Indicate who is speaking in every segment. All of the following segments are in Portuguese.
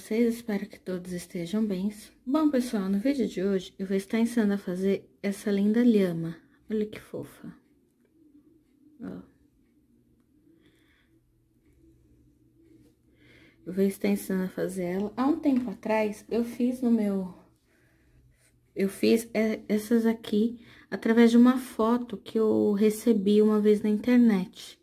Speaker 1: vocês? Espero que todos estejam bem. Bom, pessoal, no vídeo de hoje eu vou estar ensinando a fazer essa linda lhama. Olha que fofa. Ó. Eu vou estar ensinando a fazer ela. Há um tempo atrás, eu fiz no meu... Eu fiz é, essas aqui através de uma foto que eu recebi uma vez na internet.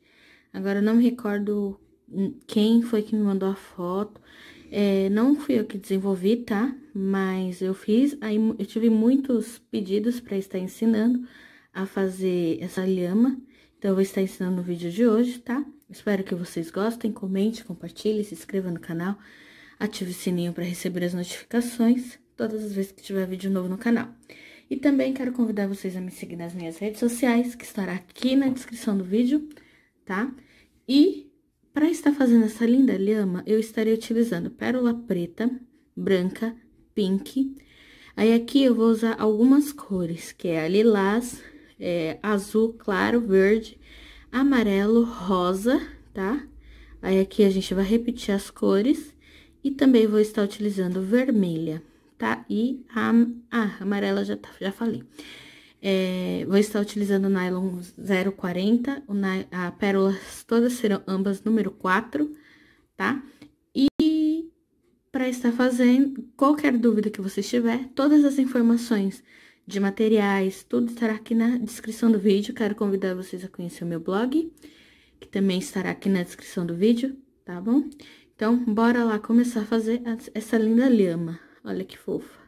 Speaker 1: Agora, eu não me recordo hum, quem foi que me mandou a foto, é, não fui eu que desenvolvi, tá? Mas eu fiz, aí eu tive muitos pedidos para estar ensinando a fazer essa lhama. Então, eu vou estar ensinando no vídeo de hoje, tá? Espero que vocês gostem, comente, compartilhe, se inscreva no canal, ative o sininho para receber as notificações todas as vezes que tiver vídeo novo no canal. E também quero convidar vocês a me seguir nas minhas redes sociais, que estará aqui na descrição do vídeo, tá? E para estar fazendo essa linda lhama, eu estarei utilizando pérola preta, branca, pink. Aí, aqui eu vou usar algumas cores, que é a lilás, é, azul claro, verde, amarelo, rosa, tá? Aí, aqui a gente vai repetir as cores. E também vou estar utilizando vermelha, tá? E a, ah, amarela já, tá, já falei. É, vou estar utilizando o nylon 040, o a pérolas todas serão ambas número 4, tá? E para estar fazendo, qualquer dúvida que você tiver, todas as informações de materiais, tudo estará aqui na descrição do vídeo. Quero convidar vocês a conhecer o meu blog, que também estará aqui na descrição do vídeo, tá bom? Então, bora lá começar a fazer essa linda lhama. Olha que fofa.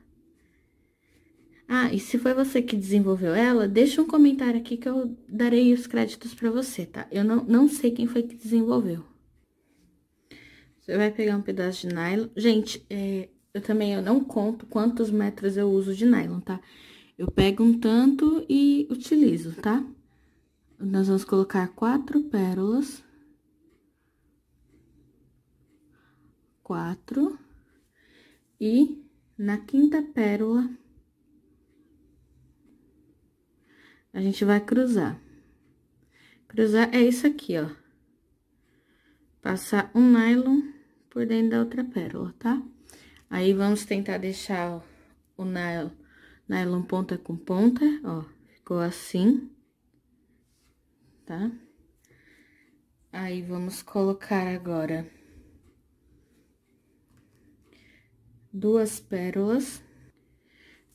Speaker 1: Ah, e se foi você que desenvolveu ela, deixa um comentário aqui que eu darei os créditos para você, tá? Eu não, não sei quem foi que desenvolveu. Você vai pegar um pedaço de nylon. Gente, é, eu também eu não conto quantos metros eu uso de nylon, tá? Eu pego um tanto e utilizo, tá? Nós vamos colocar quatro pérolas. Quatro. E na quinta pérola A gente vai cruzar. Cruzar é isso aqui, ó. Passar um nylon por dentro da outra pérola, tá? Aí, vamos tentar deixar o nylon, nylon ponta com ponta, ó. Ficou assim, tá? Aí, vamos colocar agora duas pérolas.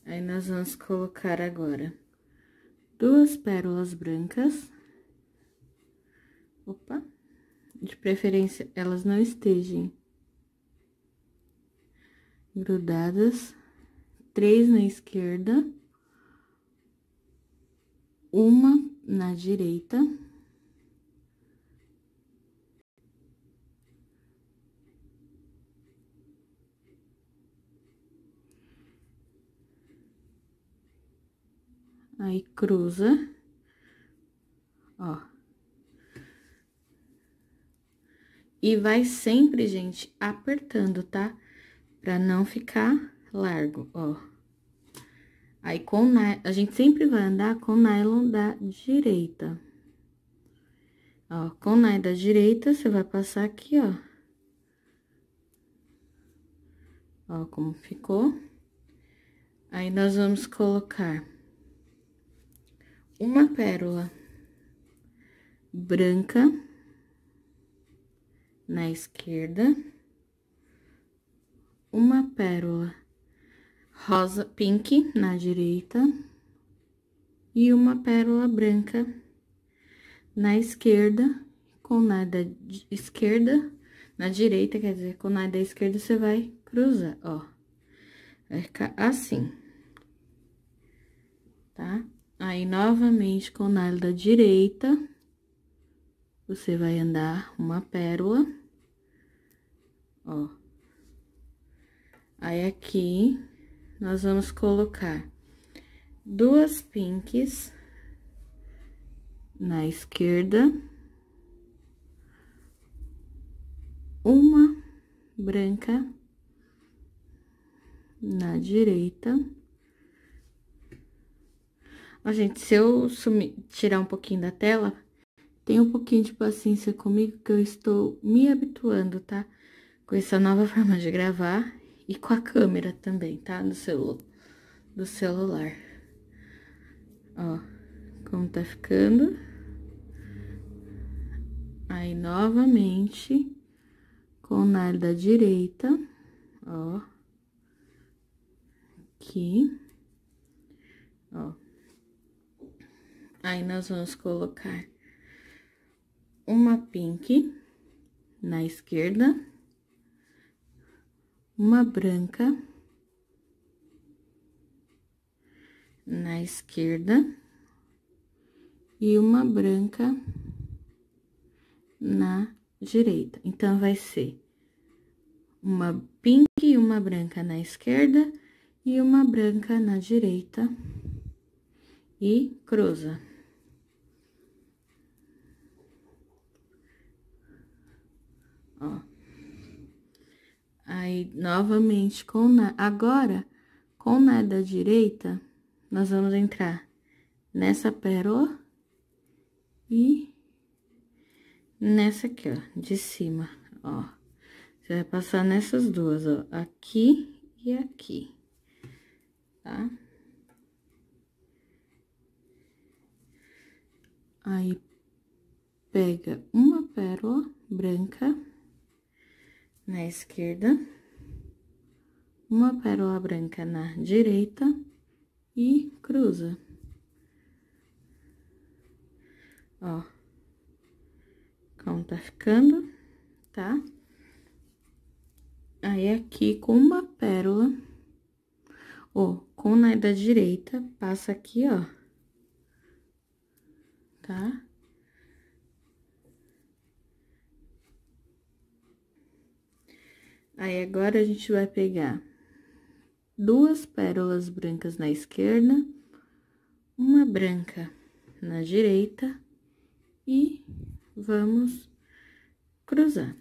Speaker 1: Aí, nós vamos colocar agora duas pérolas brancas. Opa! De preferência, elas não estejam grudadas. Três na esquerda. Uma na direita. Aí, cruza. Ó. E vai sempre, gente, apertando, tá? Pra não ficar largo, ó. Aí, com a gente sempre vai andar com nylon da direita. Ó, com nylon da direita, você vai passar aqui, ó. Ó, como ficou. Aí, nós vamos colocar uma pérola branca na esquerda, uma pérola rosa pink na direita e uma pérola branca na esquerda, com nada esquerda, na direita, quer dizer, com nada esquerda você vai cruzar, ó. Vai ficar assim, tá? Aí, novamente, com o nylon da direita, você vai andar uma pérola, ó. Aí, aqui, nós vamos colocar duas pinks na esquerda, uma branca na direita Ó, gente, se eu sumir, tirar um pouquinho da tela, tenha um pouquinho de paciência comigo, que eu estou me habituando, tá? Com essa nova forma de gravar e com a câmera também, tá? no celu do celular. Ó, como tá ficando. Aí, novamente, com o nar da direita, ó, aqui, ó, Aí, nós vamos colocar uma pink na esquerda, uma branca na esquerda e uma branca na direita. Então, vai ser uma pink e uma branca na esquerda e uma branca na direita e cruza. ó. Aí, novamente, com na... agora, com nada direita, nós vamos entrar nessa pérola e nessa aqui, ó, de cima, ó. Você vai passar nessas duas, ó, aqui e aqui, tá? Aí, pega uma pérola branca na esquerda, uma pérola branca na direita e cruza. Ó, como tá ficando, tá? Aí, aqui, com uma pérola, ó, com na da direita, passa aqui, ó, tá? Aí, agora, a gente vai pegar duas pérolas brancas na esquerda, uma branca na direita e vamos cruzar.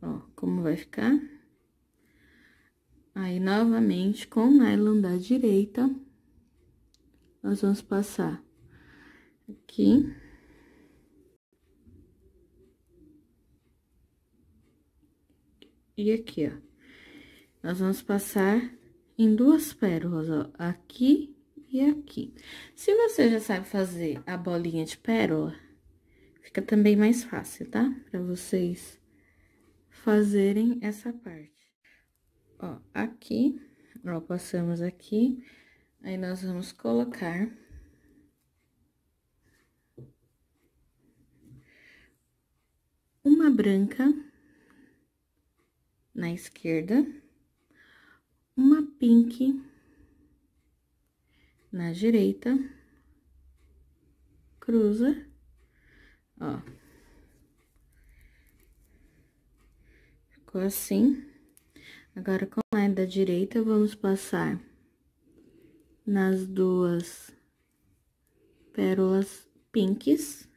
Speaker 1: Ó, como vai ficar? Aí, novamente, com o nylon da direita, nós vamos passar aqui... e aqui, ó. Nós vamos passar em duas pérolas, ó, aqui e aqui. Se você já sabe fazer a bolinha de pérola, fica também mais fácil, tá? Pra vocês fazerem essa parte. Ó, aqui, ó, passamos aqui, aí nós vamos colocar uma branca na esquerda, uma pink na direita, cruza, ó. Ficou assim. Agora, com a é da direita, vamos passar nas duas pérolas pinks.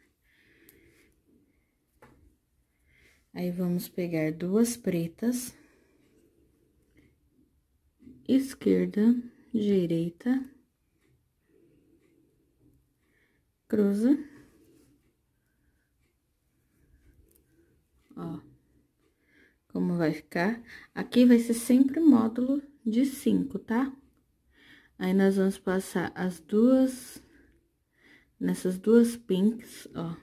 Speaker 1: Aí, vamos pegar duas pretas. Esquerda, direita. Cruza. Ó. Como vai ficar. Aqui vai ser sempre módulo de cinco, tá? Aí, nós vamos passar as duas... Nessas duas pinks, ó.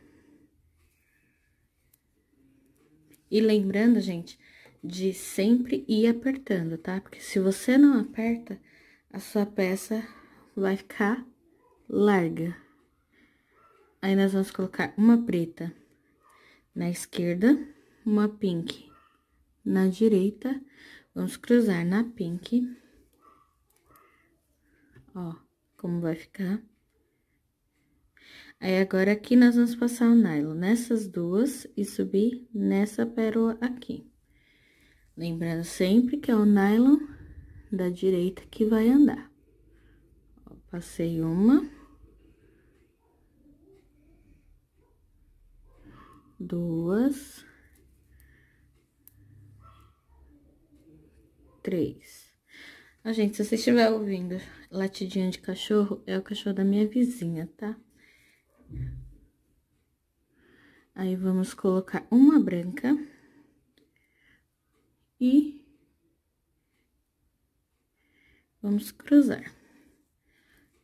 Speaker 1: E lembrando, gente, de sempre ir apertando, tá? Porque se você não aperta, a sua peça vai ficar larga. Aí, nós vamos colocar uma preta na esquerda, uma pink na direita. Vamos cruzar na pink. Ó, como vai ficar. Aí, agora, aqui nós vamos passar o nylon nessas duas e subir nessa pérola aqui. Lembrando sempre que é o nylon da direita que vai andar. Ó, passei uma. Duas. Três. Ah, gente, se você estiver ouvindo latidinho de cachorro, é o cachorro da minha vizinha, tá? Aí, vamos colocar uma branca e vamos cruzar.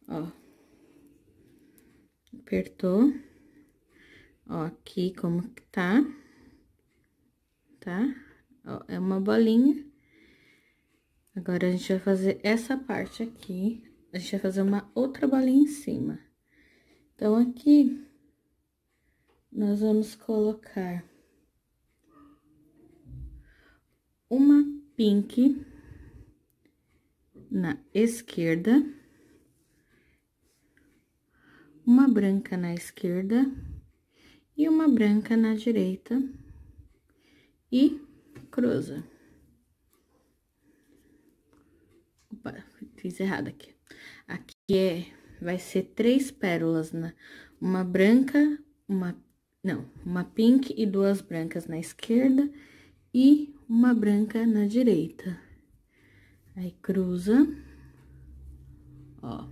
Speaker 1: Ó. Apertou. Ó, aqui como que tá. Tá? Ó, é uma bolinha. Agora, a gente vai fazer essa parte aqui. A gente vai fazer uma outra bolinha em cima. Então, aqui, nós vamos colocar uma pink na esquerda, uma branca na esquerda e uma branca na direita e cruza. Opa, fiz errado aqui. Aqui é vai ser três pérolas, na, né? uma branca, uma, não, uma pink e duas brancas na esquerda e uma branca na direita. Aí, cruza, ó,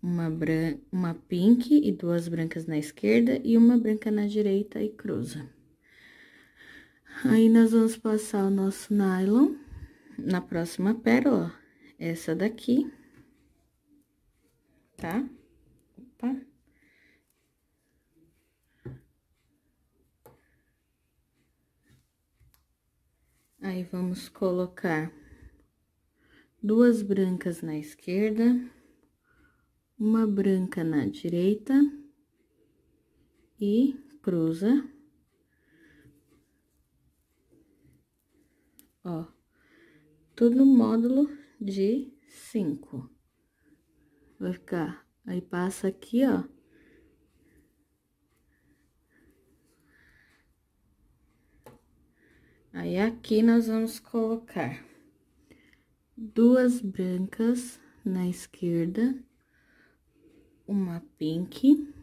Speaker 1: uma, bran uma pink e duas brancas na esquerda e uma branca na direita e cruza. Aí, nós vamos passar o nosso nylon na próxima pérola, essa daqui tá? Opa. Aí, vamos colocar duas brancas na esquerda, uma branca na direita e cruza. Ó, todo módulo de cinco. Vai ficar. Aí passa aqui, ó. Aí aqui nós vamos colocar duas brancas na esquerda, uma pink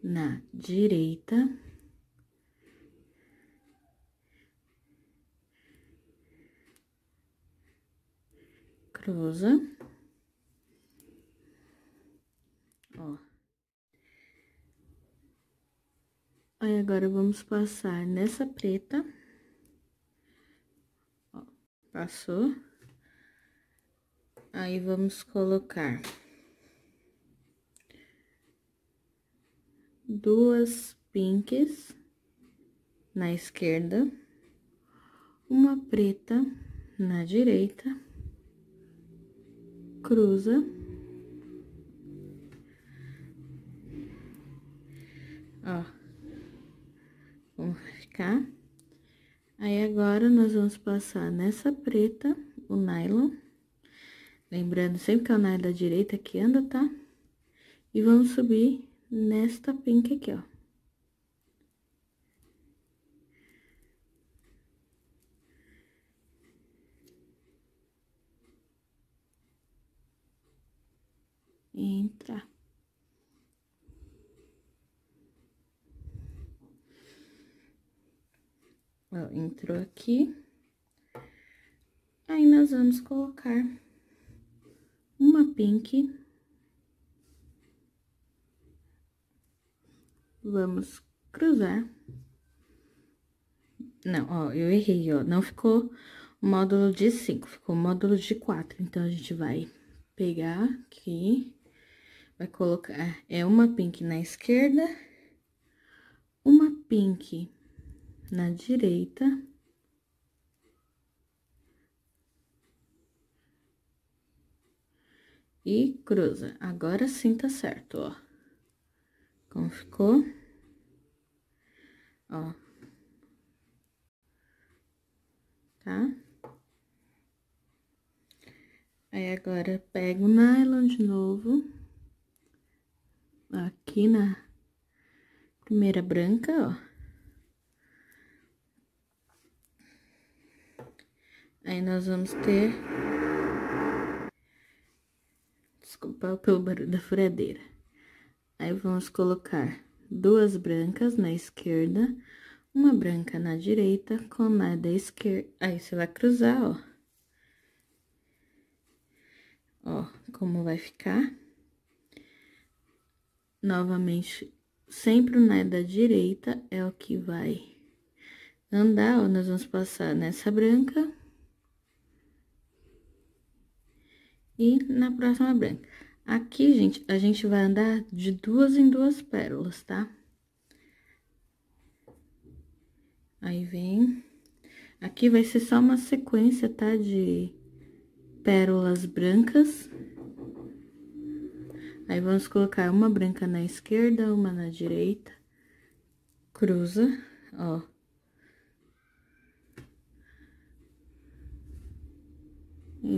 Speaker 1: na direita. Cruza. Aí, agora, vamos passar nessa preta. Ó, passou. Aí, vamos colocar duas pinks na esquerda, uma preta na direita, cruza. Ó, Vamos ficar. Aí, agora, nós vamos passar nessa preta o nylon. Lembrando sempre que é o nylon da direita que anda, tá? E vamos subir nesta pink aqui, ó. entrar. Ó, entrou aqui. Aí, nós vamos colocar uma pink. Vamos cruzar. Não, ó, eu errei, ó. Não ficou módulo de 5, ficou módulo de 4. Então, a gente vai pegar aqui, vai colocar... É uma pink na esquerda, uma pink na direita. E cruza. Agora sim tá certo, ó. Como ficou? Ó. Tá? Aí, agora, pego o nylon de novo. Aqui na primeira branca, ó. Aí nós vamos ter... Desculpa pelo barulho da furadeira. Aí vamos colocar duas brancas na esquerda, uma branca na direita, com nada à esquerda. Aí você vai cruzar, ó. Ó, como vai ficar. Novamente, sempre o nada né da direita é o que vai andar, ó. Nós vamos passar nessa branca e na próxima branca. Aqui, gente, a gente vai andar de duas em duas pérolas, tá? Aí vem... Aqui vai ser só uma sequência, tá? De pérolas brancas. Aí, vamos colocar uma branca na esquerda, uma na direita. Cruza, ó.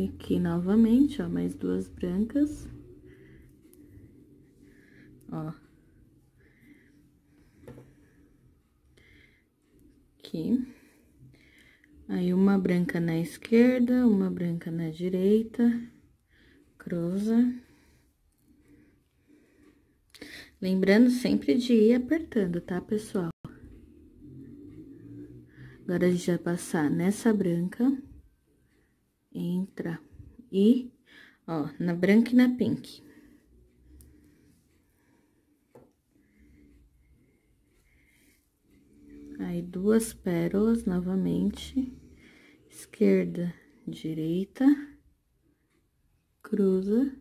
Speaker 1: aqui novamente, ó, mais duas brancas. Ó. Aqui. Aí, uma branca na esquerda, uma branca na direita, cruza. Lembrando sempre de ir apertando, tá, pessoal? Agora, a gente vai passar nessa branca entra e, ó, na branca e na pink. Aí, duas pérolas novamente, esquerda, direita, cruza.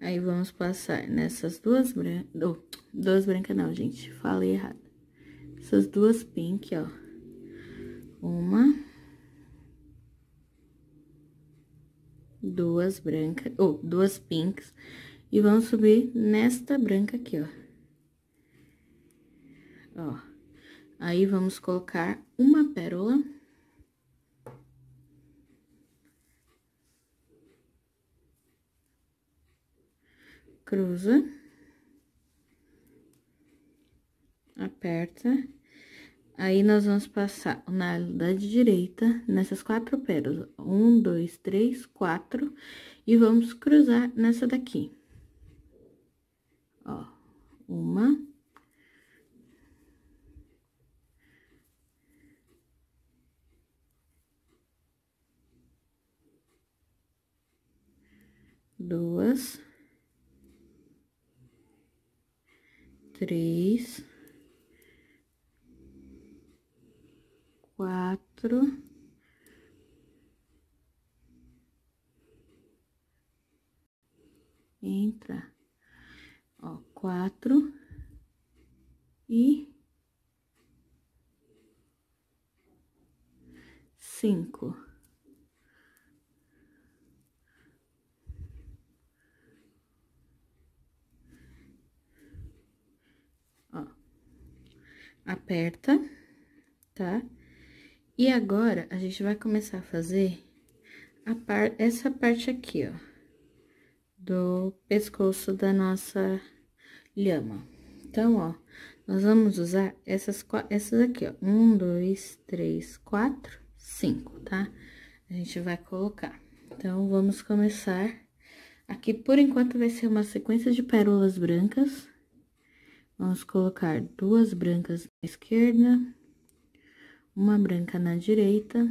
Speaker 1: Aí, vamos passar nessas duas brancas, oh, duas brancas não, gente, falei errado. Essas duas pink, ó, uma. Duas brancas, ou duas pinks. E vamos subir nesta branca aqui, ó. Ó. Aí, vamos colocar uma pérola. Cruza. Aperta Aí, nós vamos passar na da direita nessas quatro pérolas. Um, dois, três, quatro. E vamos cruzar nessa daqui. Ó, uma. Duas. Três. quatro. Entra, ó, quatro e cinco. Ó, aperta, tá? E agora, a gente vai começar a fazer a par, essa parte aqui, ó, do pescoço da nossa lhama. Então, ó, nós vamos usar essas, essas aqui, ó, um, dois, três, quatro, cinco, tá? A gente vai colocar. Então, vamos começar. Aqui, por enquanto, vai ser uma sequência de pérolas brancas. Vamos colocar duas brancas na esquerda, uma branca na direita,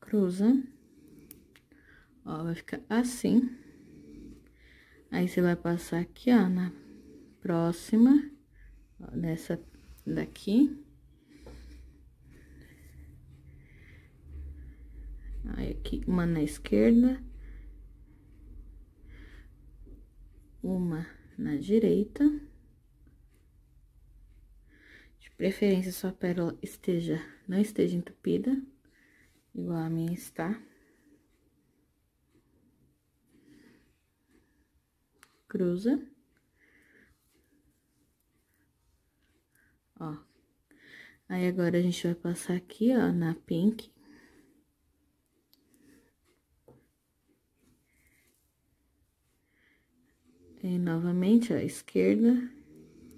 Speaker 1: cruza, ó, vai ficar assim. Aí, você vai passar aqui, ó, na próxima, ó, nessa daqui. Aí, aqui, uma na esquerda. Uma na direita preferência sua pérola esteja, não esteja entupida, igual a minha está. Cruza. Ó. Aí, agora, a gente vai passar aqui, ó, na pink. E novamente, ó, esquerda,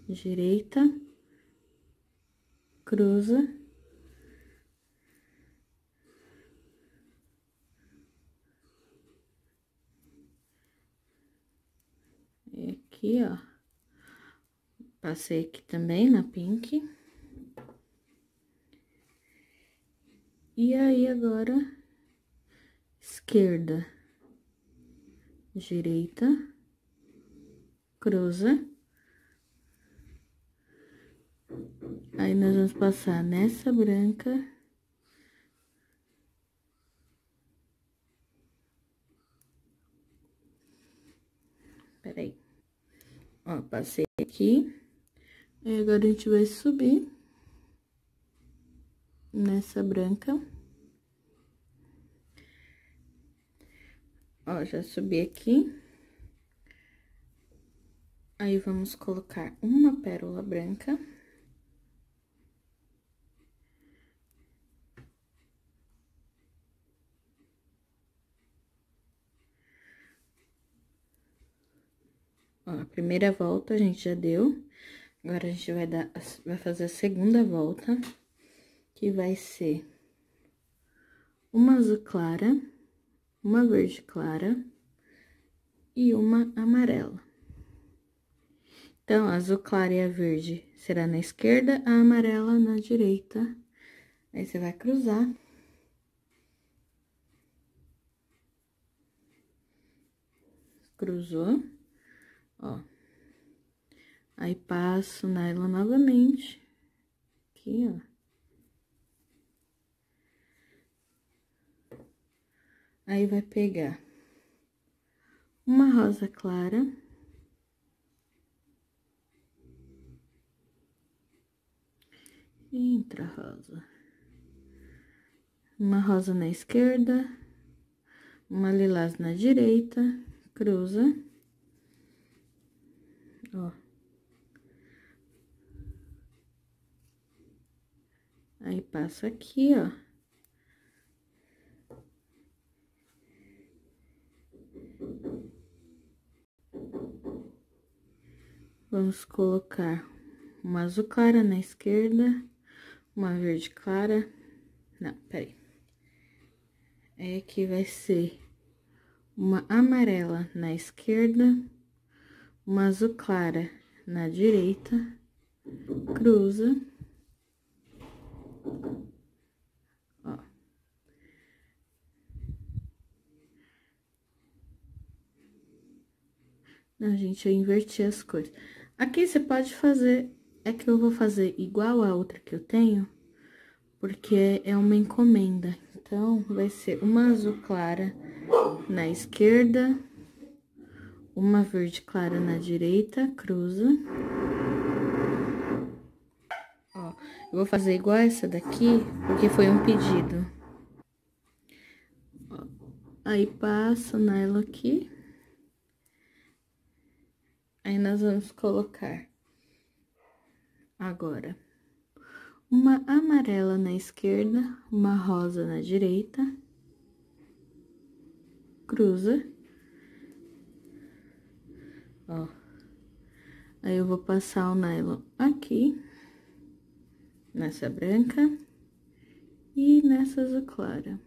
Speaker 1: direita cruza. E aqui, ó, passei aqui também na pink. E aí, agora, esquerda, direita, cruza Aí, nós vamos passar nessa branca. Peraí. Ó, passei aqui. Aí, agora, a gente vai subir nessa branca. Ó, já subi aqui. Aí, vamos colocar uma pérola branca. Ó, a primeira volta a gente já deu. Agora, a gente vai, dar, vai fazer a segunda volta, que vai ser uma azul clara, uma verde clara e uma amarela. Então, a azul clara e a verde será na esquerda, a amarela na direita. Aí, você vai cruzar. Cruzou ó. Aí, passo nela novamente. Aqui, ó. Aí, vai pegar uma rosa clara. Entra rosa. Uma rosa na esquerda, uma lilás na direita, cruza ó. Aí, passo aqui, ó. Vamos colocar uma azul clara na esquerda, uma verde clara. Não, peraí. É que vai ser uma amarela na esquerda, uma azul Clara na direita, cruza. Ó. Não, gente, eu inverti as cores. Aqui você pode fazer, é que eu vou fazer igual a outra que eu tenho, porque é uma encomenda. Então, vai ser uma azul clara na esquerda, uma verde clara na direita, cruza. Ó, eu vou fazer igual essa daqui, porque foi um pedido. Ó, aí, passo nela aqui. Aí, nós vamos colocar agora uma amarela na esquerda, uma rosa na direita, cruza ó. Aí, eu vou passar o nylon aqui, nessa branca e nessa azul clara.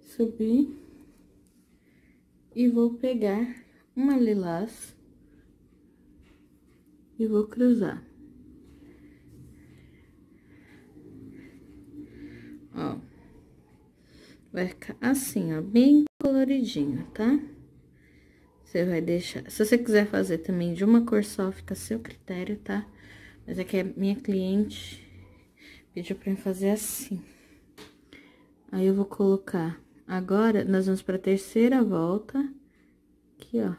Speaker 1: Subir. E vou pegar uma lilás e vou cruzar. Ó. Vai ficar assim, ó, bem coloridinho, Tá? Você vai deixar... Se você quiser fazer também de uma cor só, fica a seu critério, tá? Mas é que a minha cliente pediu pra eu fazer assim. Aí eu vou colocar... Agora, nós vamos pra terceira volta. Aqui, ó.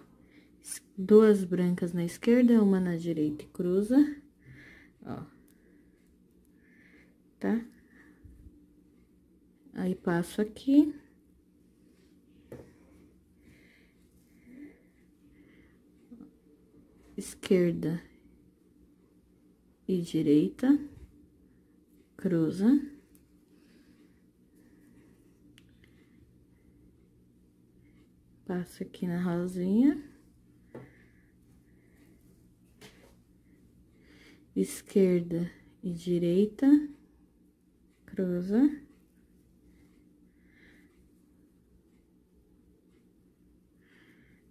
Speaker 1: Duas brancas na esquerda, uma na direita e cruza. Ó. Tá? Aí, passo aqui. esquerda e direita, cruza. Passa aqui na rosinha. Esquerda e direita, cruza.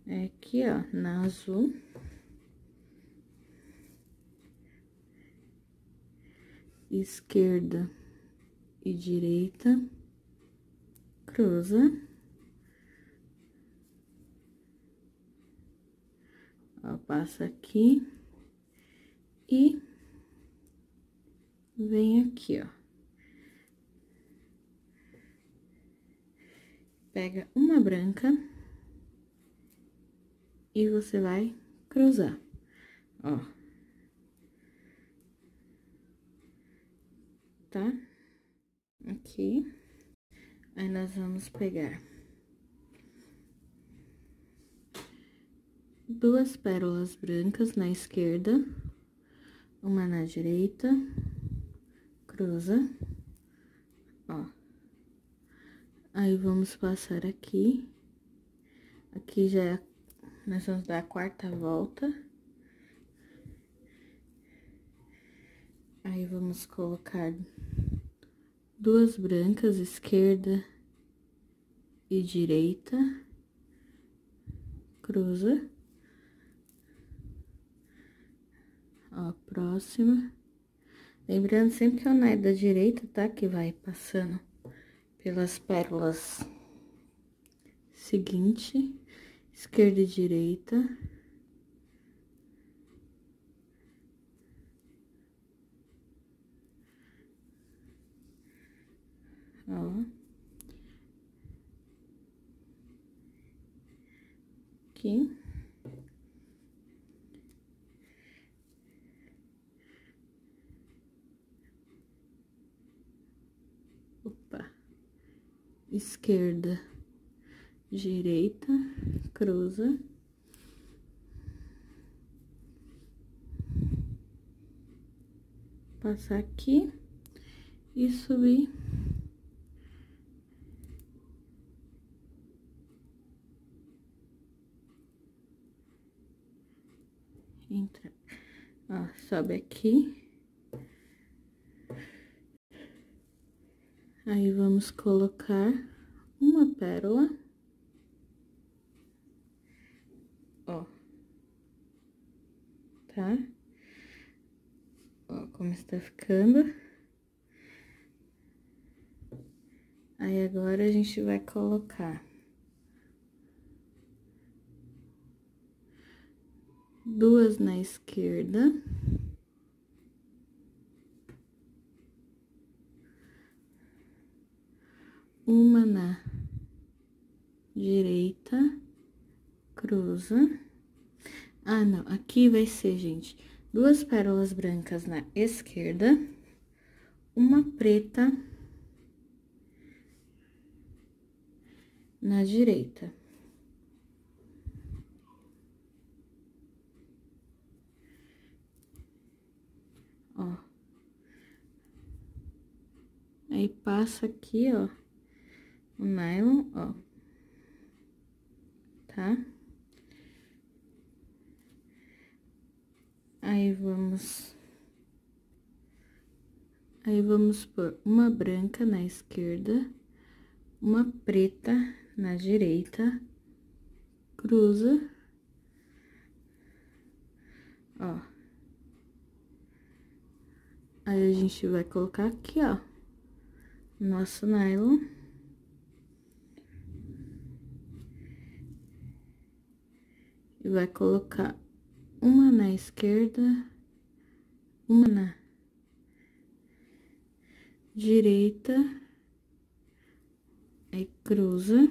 Speaker 1: É aqui, ó, na azul. esquerda e direita, cruza. Ó, passa aqui e vem aqui, ó. Pega uma branca e você vai cruzar, ó. tá? Aqui. Aí, nós vamos pegar duas pérolas brancas na esquerda, uma na direita, cruza, ó. Aí, vamos passar aqui. Aqui já é, nós vamos dar a quarta volta. Aí, vamos colocar duas brancas, esquerda e direita, cruza, ó, próxima. Lembrando sempre que é o nai é da direita, tá? Que vai passando pelas pérolas seguinte, esquerda e direita. ó. Aqui. Opa. Esquerda, direita, cruza. Passar aqui e subir entra, ó, sobe aqui. Aí, vamos colocar uma pérola. Ó. Tá? Ó, como está ficando. Aí, agora, a gente vai colocar duas na esquerda. Uma na direita, cruza. Ah, não, aqui vai ser, gente, duas pérolas brancas na esquerda, uma preta na direita. Aí, passa aqui, ó, o nylon, ó, tá? Aí, vamos... Aí, vamos pôr uma branca na esquerda, uma preta na direita, cruza, ó. Aí, a gente vai colocar aqui, ó nosso nylon. E vai colocar uma na esquerda, uma na direita, aí cruza.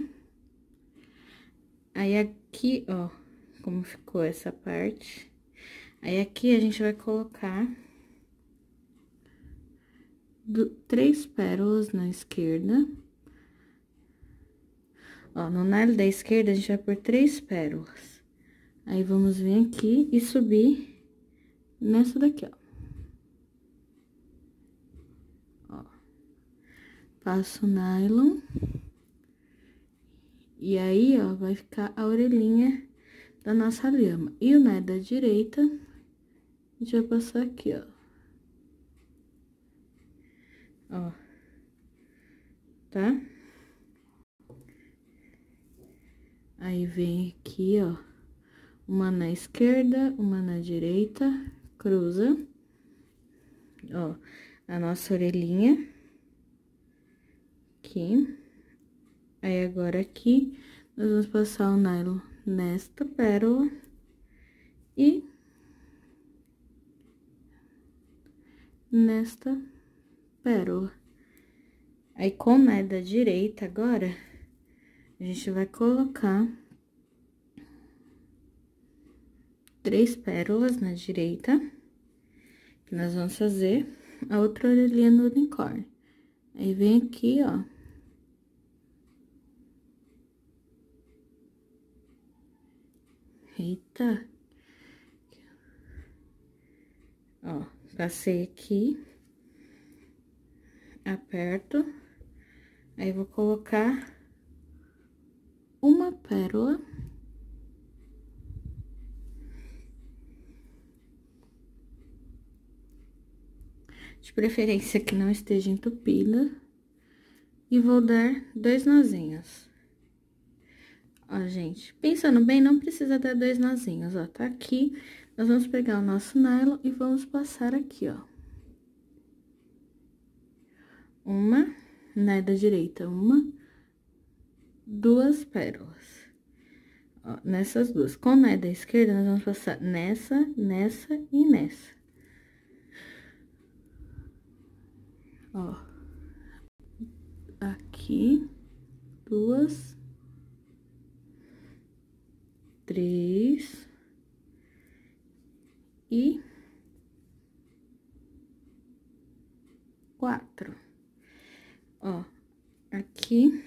Speaker 1: Aí aqui, ó, como ficou essa parte. Aí aqui a gente vai colocar do, três pérolas na esquerda. Ó, no nalho da esquerda, a gente vai por três pérolas. Aí, vamos vir aqui e subir nessa daqui, ó. Ó. Passo o nylon. E aí, ó, vai ficar a orelhinha da nossa lhama. E o nalho da direita, a gente vai passar aqui, ó ó, tá? Aí vem aqui, ó, uma na esquerda, uma na direita, cruza, ó, a nossa orelhinha, aqui. Aí, agora aqui, nós vamos passar o nylon nesta pérola e nesta pérola pérola. Aí, como é da direita agora, a gente vai colocar três pérolas na direita, que nós vamos fazer a outra orelhinha no unicórnio. Aí, vem aqui, ó. Eita! Ó, passei aqui aperto, aí vou colocar uma pérola. De preferência que não esteja entupida. E vou dar dois nozinhos. Ó, gente, pensando bem, não precisa dar dois nozinhos, ó, tá aqui. Nós vamos pegar o nosso nylon e vamos passar aqui, ó uma, né, da direita, uma, duas pérolas. Ó, nessas duas. Com né da esquerda, nós vamos passar nessa, nessa e nessa. Ó. Aqui, duas, três e quatro ó, aqui.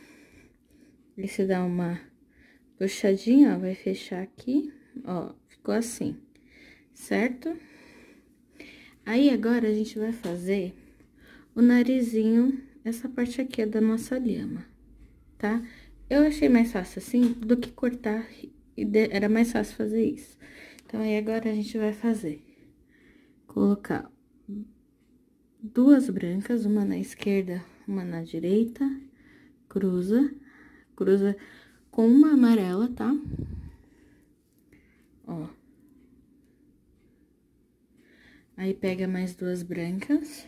Speaker 1: se dá uma puxadinha, ó, vai fechar aqui, ó, ficou assim, certo? Aí, agora, a gente vai fazer o narizinho, essa parte aqui é da nossa lhama, tá? Eu achei mais fácil assim do que cortar, era mais fácil fazer isso. Então, aí, agora, a gente vai fazer, colocar duas brancas, uma na esquerda uma na direita, cruza, cruza com uma amarela, tá? Ó. Aí pega mais duas brancas,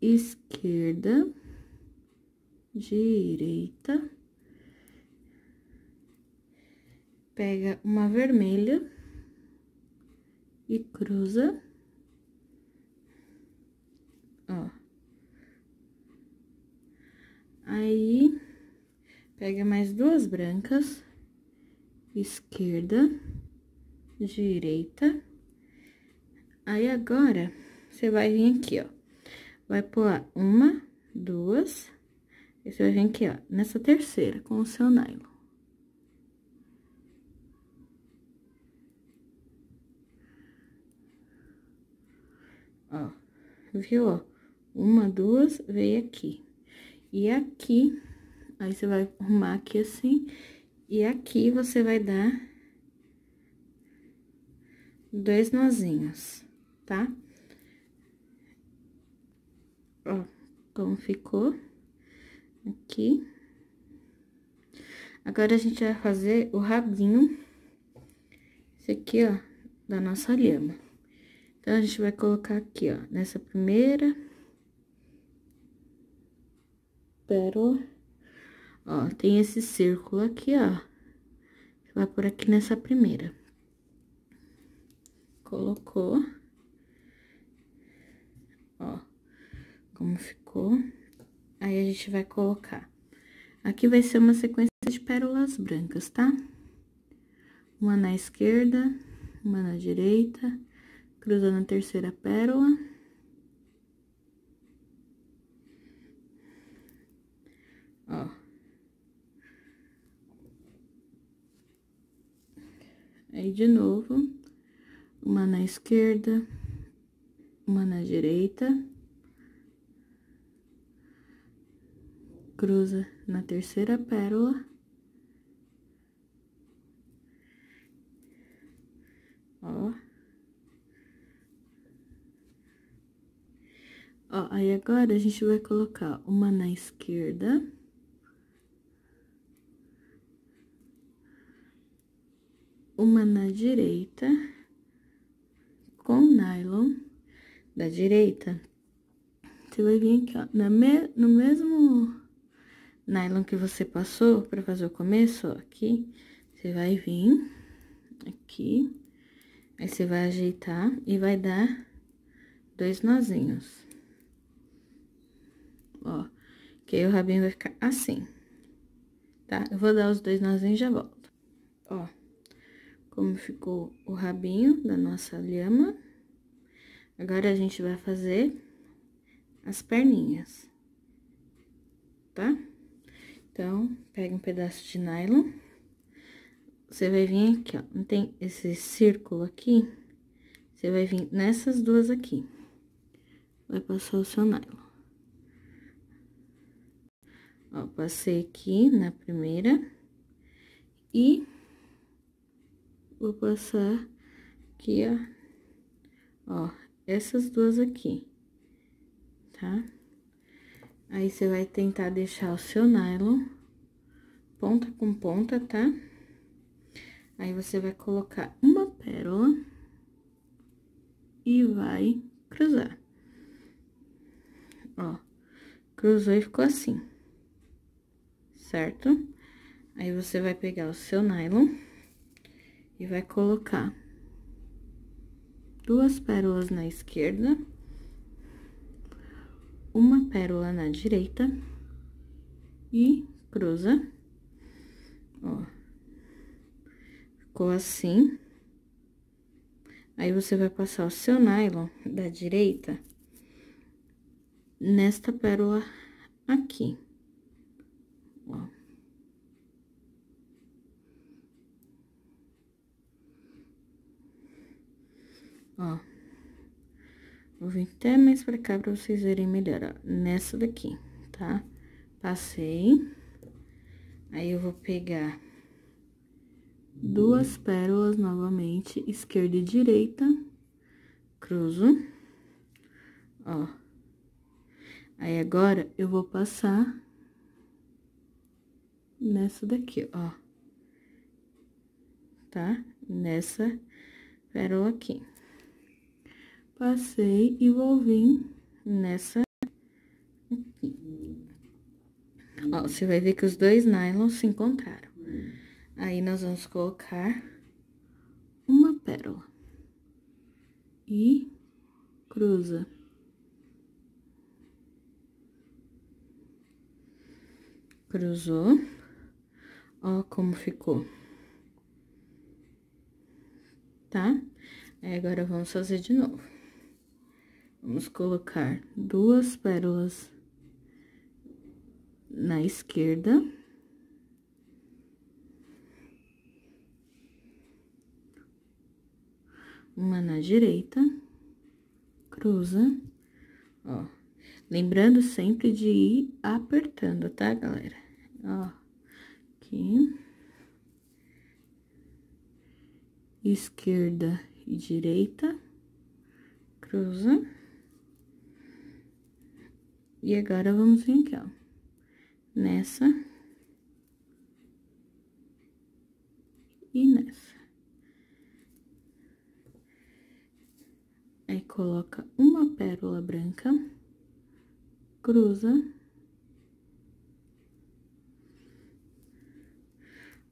Speaker 1: esquerda, direita, pega uma vermelha e cruza, ó. Aí, pega mais duas brancas, esquerda, direita. Aí, agora, você vai vir aqui, ó. Vai pular uma, duas, e você vai vir aqui, ó, nessa terceira, com o seu nylon. Ó, viu, ó? Uma, duas, veio aqui e aqui. Aí, você vai arrumar aqui assim, e aqui você vai dar dois nozinhos, tá? Ó, como ficou aqui. Agora, a gente vai fazer o rabinho, esse aqui, ó, da nossa lhama. Então, a gente vai colocar aqui, ó, nessa primeira pérola. Ó, tem esse círculo aqui, ó. vai por aqui nessa primeira. Colocou. Ó, como ficou. Aí, a gente vai colocar. Aqui vai ser uma sequência de pérolas brancas, tá? Uma na esquerda, uma na direita, cruzando a terceira pérola... Ó. Aí, de novo, uma na esquerda, uma na direita. Cruza na terceira pérola. Ó. Ó, aí agora a gente vai colocar uma na esquerda. uma na direita, com nylon da direita. Você vai vir aqui, ó, na me, no mesmo nylon que você passou para fazer o começo, ó, aqui, você vai vir aqui, aí você vai ajeitar e vai dar dois nozinhos. Ó, que aí o rabinho vai ficar assim, tá? Eu vou dar os dois nozinhos e já volto. Ó como ficou o rabinho da nossa lhama. Agora, a gente vai fazer as perninhas, tá? Então, pega um pedaço de nylon. Você vai vir aqui, ó, não tem esse círculo aqui? Você vai vir nessas duas aqui. Vai passar o seu nylon. Ó, passei aqui na primeira. E vou passar aqui, ó, ó, essas duas aqui, tá? Aí, você vai tentar deixar o seu nylon ponta com ponta, tá? Aí, você vai colocar uma pérola e vai cruzar. Ó, cruzou e ficou assim, certo? Aí, você vai pegar o seu nylon e vai colocar duas pérolas na esquerda, uma pérola na direita e cruza, ó. Ficou assim. Aí, você vai passar o seu nylon da direita nesta pérola aqui. Vou vir até mais pra cá pra vocês verem melhor, ó, nessa daqui, tá? Passei. Aí, eu vou pegar duas pérolas novamente, esquerda e direita, cruzo, ó. Aí, agora, eu vou passar nessa daqui, ó. Tá? Nessa pérola aqui passei e vou vir nessa aqui. Ó, você vai ver que os dois nylons se encontraram. Aí, nós vamos colocar uma pérola. E cruza. Cruzou. Ó como ficou. Tá? Aí, agora, vamos fazer de novo. Vamos colocar duas pérolas na esquerda. Uma na direita. Cruza. Ó. Lembrando sempre de ir apertando, tá, galera? Ó. Aqui. Esquerda e direita. Cruza. E agora, vamos vir aqui, ó, nessa. E nessa. Aí, coloca uma pérola branca, cruza.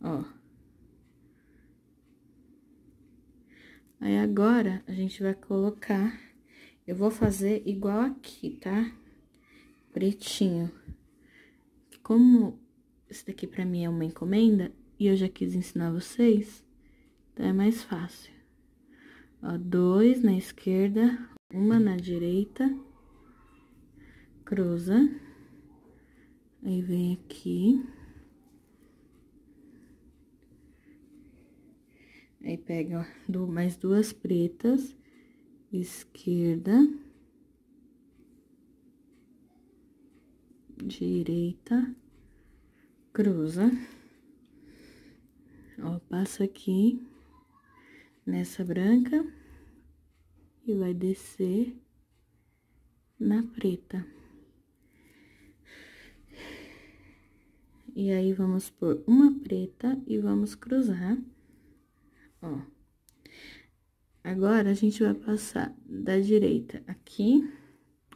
Speaker 1: Ó. Aí, agora, a gente vai colocar... Eu vou fazer igual aqui, tá? pretinho. Como esse daqui pra mim é uma encomenda, e eu já quis ensinar vocês, então é mais fácil. Ó, dois na esquerda, uma na direita, cruza, aí vem aqui. Aí pega mais duas pretas, esquerda, direita, cruza, ó, passa aqui nessa branca e vai descer na preta. E aí, vamos por uma preta e vamos cruzar, ó. Agora, a gente vai passar da direita aqui,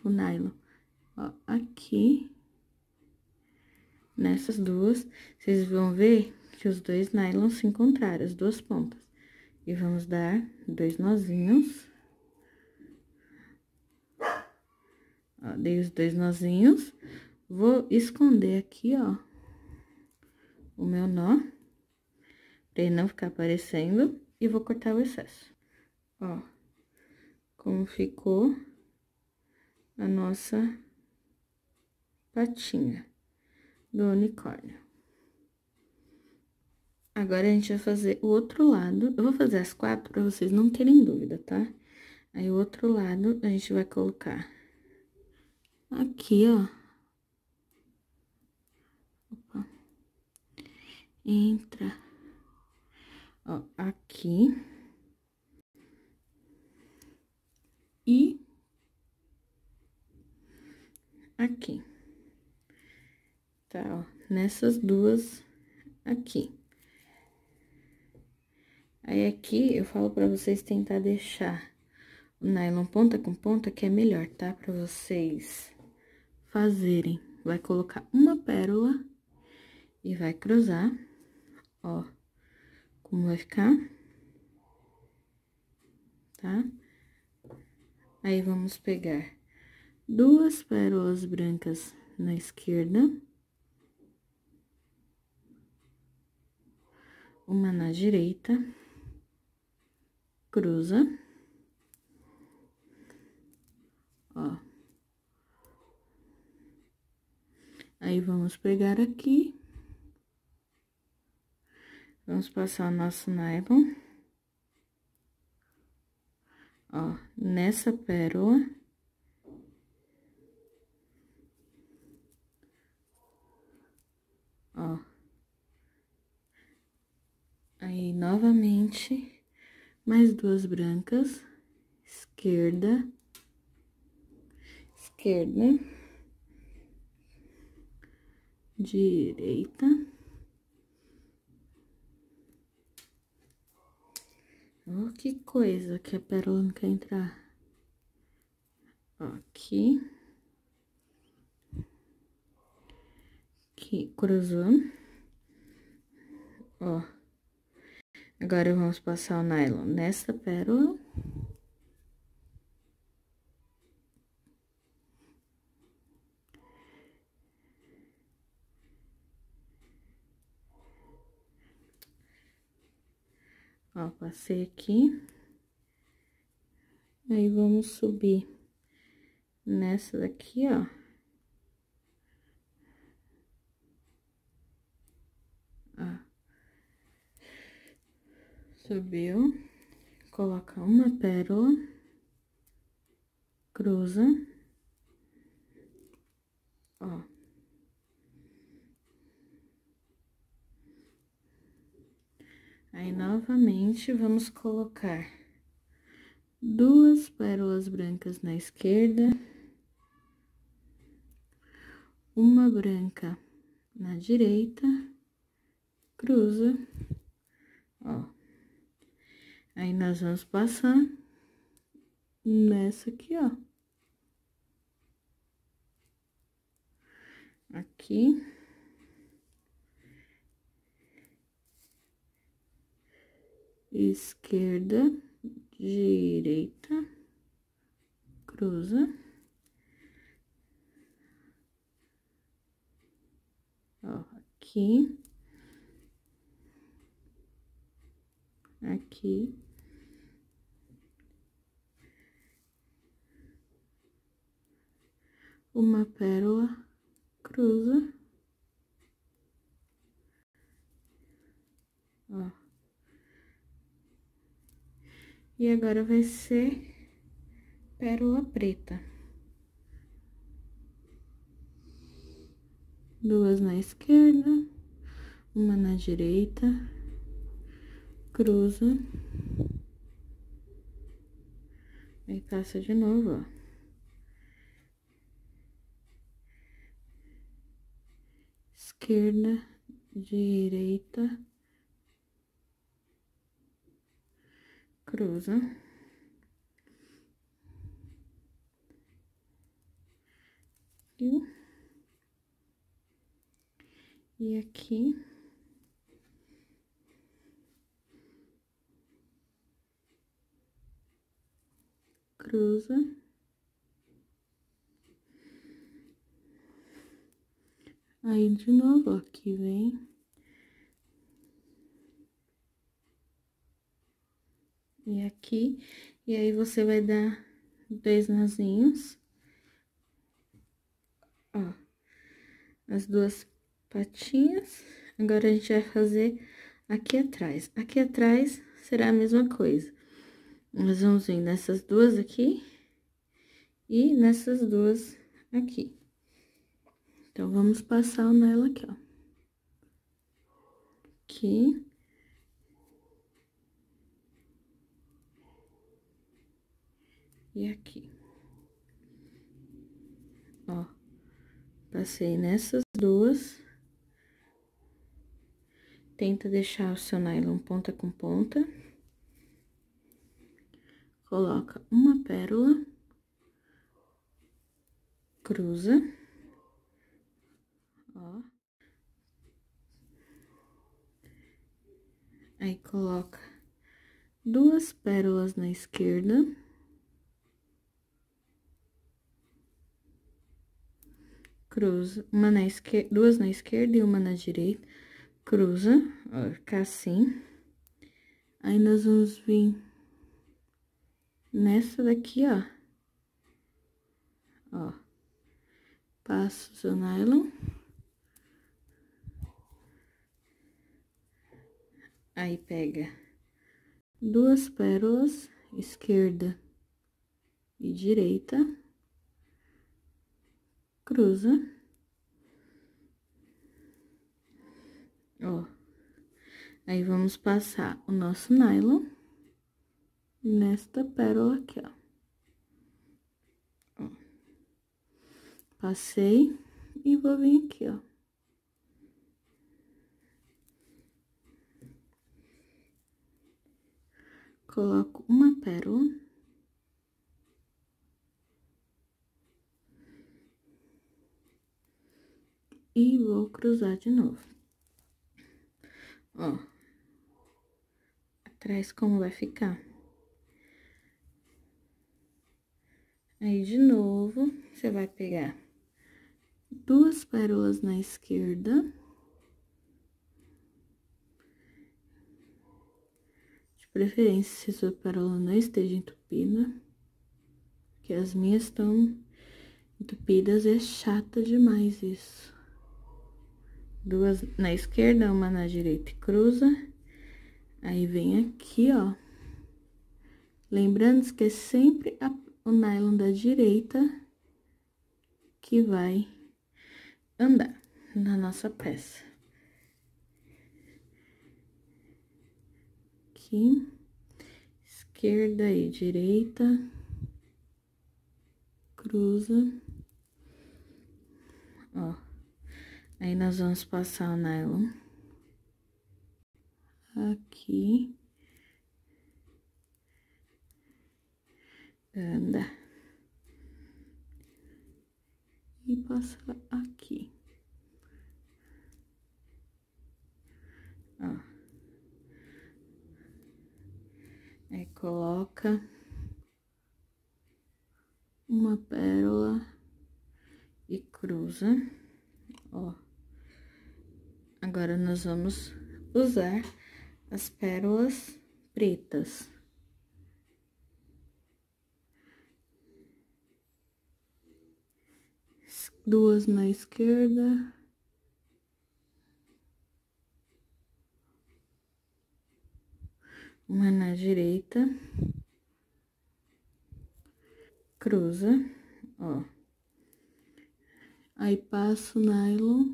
Speaker 1: o nylon, ó, aqui Nessas duas, vocês vão ver que os dois nylons se encontraram, as duas pontas. E vamos dar dois nozinhos. Ó, dei os dois nozinhos. Vou esconder aqui, ó, o meu nó, pra ele não ficar aparecendo. E vou cortar o excesso. Ó, como ficou a nossa patinha do unicórnio. Agora, a gente vai fazer o outro lado. Eu vou fazer as quatro para vocês não terem dúvida, tá? Aí, o outro lado, a gente vai colocar aqui, ó. Opa. Entra. Ó, aqui. E aqui tá? Ó, nessas duas aqui. Aí, aqui, eu falo pra vocês tentar deixar o nylon ponta com ponta, que é melhor, tá? Pra vocês fazerem. Vai colocar uma pérola e vai cruzar, ó, como vai ficar, tá? Aí, vamos pegar duas pérolas brancas na esquerda uma na direita, cruza, ó. Aí, vamos pegar aqui, vamos passar o nosso nylon, ó, nessa pérola. Aí, novamente, mais duas brancas, esquerda, esquerda, direita. oh, que coisa que a pérola não quer entrar. Aqui. Aqui, cruzou. Ó. Oh. Agora, vamos passar o nylon nessa pérola. Ó, passei aqui. Aí, vamos subir nessa daqui, ó. subiu, coloca uma pérola, cruza, ó. Aí, novamente, vamos colocar duas pérolas brancas na esquerda, uma branca na direita, cruza, ó. Aí, nós vamos passar nessa aqui, ó. Aqui. Esquerda, direita, cruza. Ó, aqui. aqui. Uma pérola, cruza. Ó. E agora vai ser pérola preta. Duas na esquerda, uma na direita cruza e passa de novo, ó. Esquerda, direita, cruza. E aqui cruza. Aí, de novo, ó, aqui vem. E aqui, e aí você vai dar dois nozinhos. Ó, as duas patinhas. Agora, a gente vai fazer aqui atrás. Aqui atrás será a mesma coisa. Nós vamos vir nessas duas aqui e nessas duas aqui. Então, vamos passar o nela aqui, ó. Aqui. E aqui. Ó. Passei nessas duas. Tenta deixar o seu nylon ponta com ponta coloca uma pérola, cruza, ó. Aí, coloca duas pérolas na esquerda. Cruza, uma na esquerda, duas na esquerda e uma na direita. Cruza, ó, ficar assim. Aí, nós vamos vir nessa daqui, ó. Ó. Passo o seu nylon. Aí, pega duas pérolas, esquerda e direita. Cruza. Ó. Aí, vamos passar o nosso nylon nesta pérola aqui, ó. Passei e vou vir aqui, ó. Coloco uma pérola. E vou cruzar de novo. Ó. Atrás como vai ficar. Aí, de novo, você vai pegar duas pérolas na esquerda. De preferência, se sua pérola não esteja entupida. Porque as minhas estão entupidas, é chata demais isso. Duas na esquerda, uma na direita e cruza. Aí, vem aqui, ó. Lembrando que é sempre a o nylon da direita que vai andar na nossa peça. Aqui, esquerda e direita, cruza, ó. Aí, nós vamos passar o nylon aqui anda E passar aqui. Ó. Aí coloca uma pérola e cruza, ó. Agora nós vamos usar as pérolas pretas. duas na esquerda. Uma na direita. Cruza, ó. Aí passo o nylon.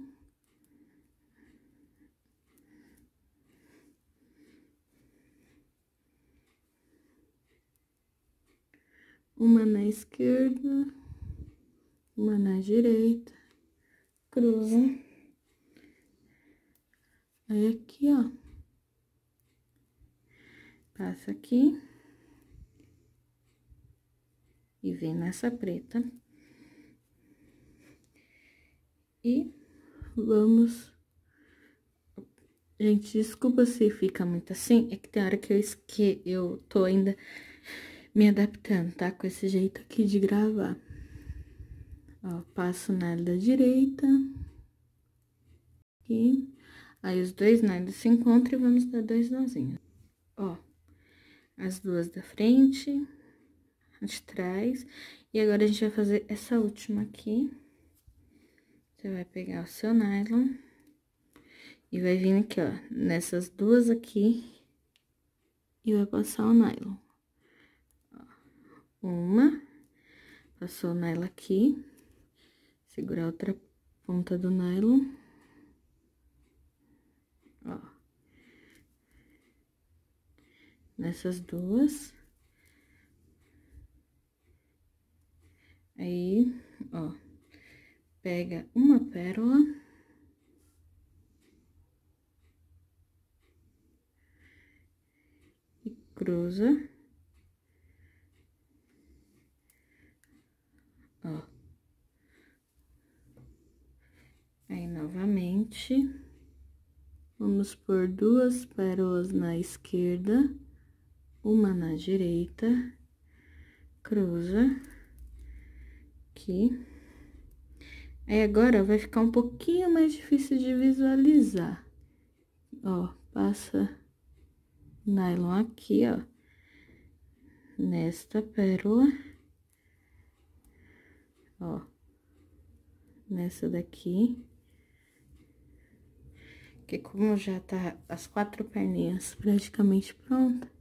Speaker 1: Uma na esquerda uma na direita, cruza. Aí aqui, ó. Passa aqui. E vem nessa preta. E vamos... Gente, desculpa se fica muito assim, é que tem hora que eu, que eu tô ainda me adaptando, tá? Com esse jeito aqui de gravar. Ó, passo na da direita. e Aí, os dois nados se encontram e vamos dar dois nozinhos. Ó, as duas da frente, de trás. E agora, a gente vai fazer essa última aqui. Você vai pegar o seu nylon. E vai vir aqui, ó, nessas duas aqui. E vai passar o nylon. Ó, uma. Passou o nylon aqui segurar a outra ponta do nylon. Ó. Nessas duas. Aí, ó, pega uma pérola. E cruza. Ó. Aí, novamente, vamos por duas pérolas na esquerda, uma na direita, cruza, aqui. Aí, agora, vai ficar um pouquinho mais difícil de visualizar. Ó, passa nylon aqui, ó, nesta pérola, ó, nessa daqui porque como já tá as quatro perninhas praticamente pronta,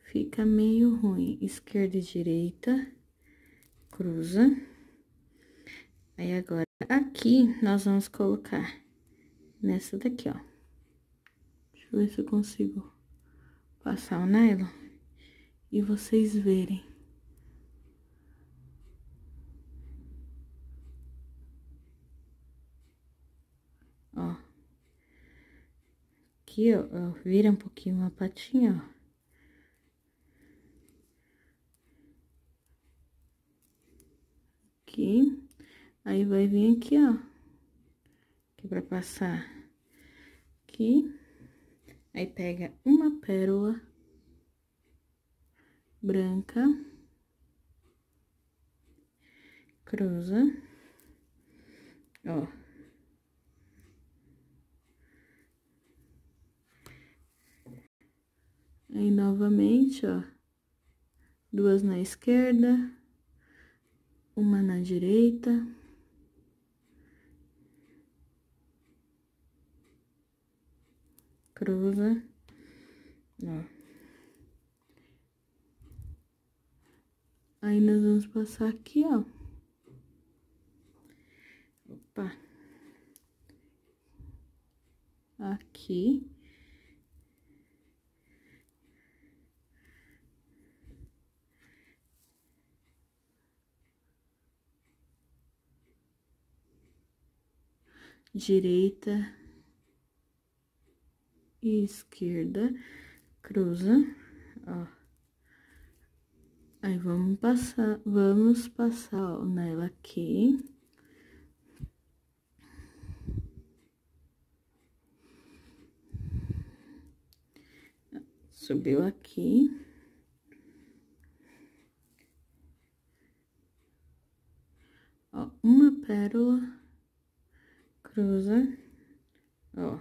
Speaker 1: fica meio ruim. Esquerda e direita, cruza. Aí, agora, aqui, nós vamos colocar nessa daqui, ó. Deixa eu ver se eu consigo passar o nylon e vocês verem aqui, ó, ó, vira um pouquinho a patinha, ó. Aqui, aí vai vir aqui, ó, aqui é pra passar aqui, aí pega uma pérola branca, cruza, ó. Aí, novamente, ó, duas na esquerda, uma na direita. Cruza, ó. Aí, nós vamos passar aqui, ó. Opa. Aqui. direita e esquerda, cruza, ó. Aí, vamos passar, vamos passar ó, nela aqui. Subiu aqui. Ó, uma pérola cruza, ó.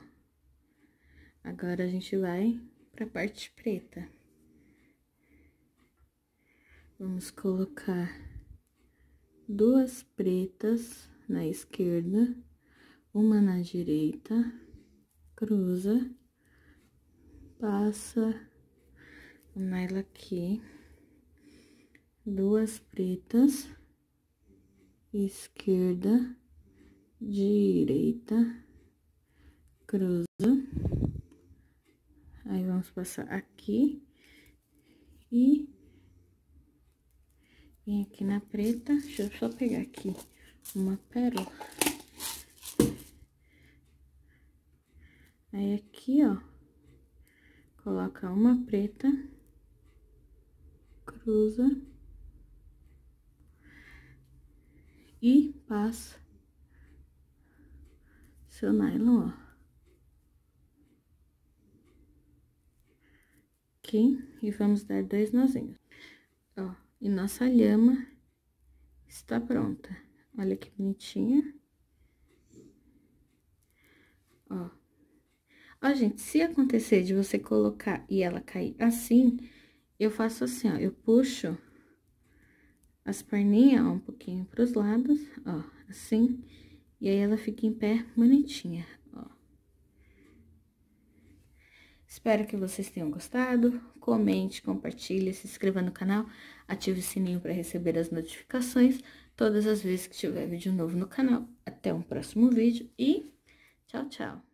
Speaker 1: Agora a gente vai pra parte preta. Vamos colocar duas pretas na esquerda, uma na direita, cruza, passa o ela aqui, duas pretas, esquerda, direita, cruza. Aí, vamos passar aqui e vem aqui na preta. Deixa eu só pegar aqui uma pérola. Aí, aqui, ó, coloca uma preta, cruza e passa seu nylon, ó. Aqui, e vamos dar dois nozinhos. Ó, e nossa lhama está pronta. Olha que bonitinha. Ó. Ó, gente, se acontecer de você colocar e ela cair assim, eu faço assim, ó, eu puxo as perninhas, ó, um pouquinho para os lados, ó, assim, e aí, ela fica em pé bonitinha, ó. Espero que vocês tenham gostado. Comente, compartilhe, se inscreva no canal, ative o sininho para receber as notificações todas as vezes que tiver vídeo novo no canal. Até um próximo vídeo e tchau, tchau!